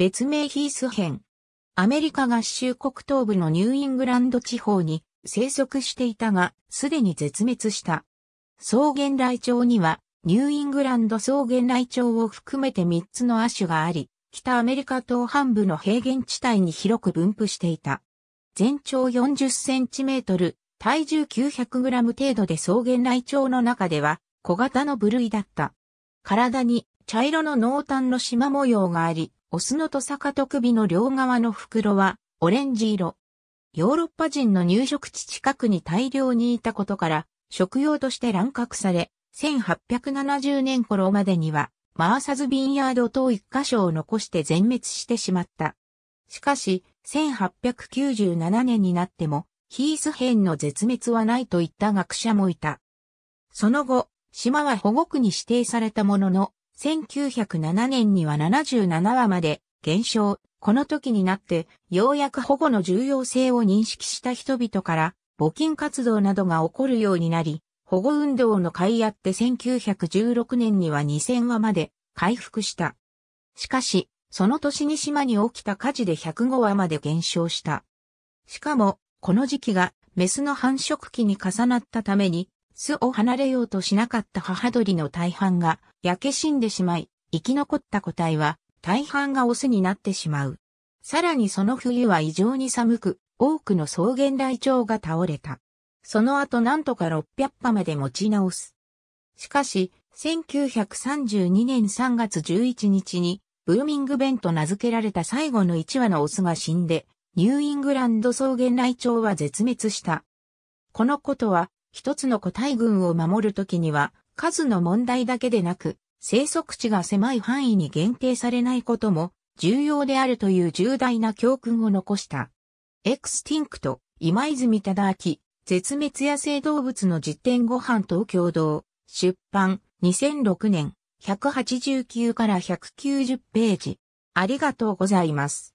別名ヒース編。アメリカ合衆国東部のニューイングランド地方に生息していたが、すでに絶滅した。草原雷鳥には、ニューイングランド草原雷鳥を含めて3つの亜種があり、北アメリカ東半部の平原地帯に広く分布していた。全長40センチメートル、体重900グラム程度で草原雷鳥の中では小型の部類だった。体に茶色の濃淡の縞模様があり、オスのトサカと首の両側の袋は、オレンジ色。ヨーロッパ人の入植地近くに大量にいたことから、食用として乱獲され、1870年頃までには、マーサズビンヤード等一箇所を残して全滅してしまった。しかし、1897年になっても、ヒースヘンの絶滅はないといった学者もいた。その後、島は保護区に指定されたものの、1907年には77話まで減少。この時になって、ようやく保護の重要性を認識した人々から、募金活動などが起こるようになり、保護運動の会あって1916年には2000話まで回復した。しかし、その年に島に起きた火事で105話まで減少した。しかも、この時期がメスの繁殖期に重なったために、巣を離れようとしなかった母鳥の大半が焼け死んでしまい、生き残った個体は大半がオスになってしまう。さらにその冬は異常に寒く、多くの草原ラ鳥が倒れた。その後なんとか600羽まで持ち直す。しかし、1932年3月11日に、ブーミングベンと名付けられた最後の1羽のオスが死んで、ニューイングランド草原ラ鳥は絶滅した。このことは、一つの個体群を守るときには、数の問題だけでなく、生息地が狭い範囲に限定されないことも重要であるという重大な教訓を残した。エクスティンクト、今泉忠明、絶滅野生動物の実典ご飯と共同、出版、2006年、189から190ページ。ありがとうございます。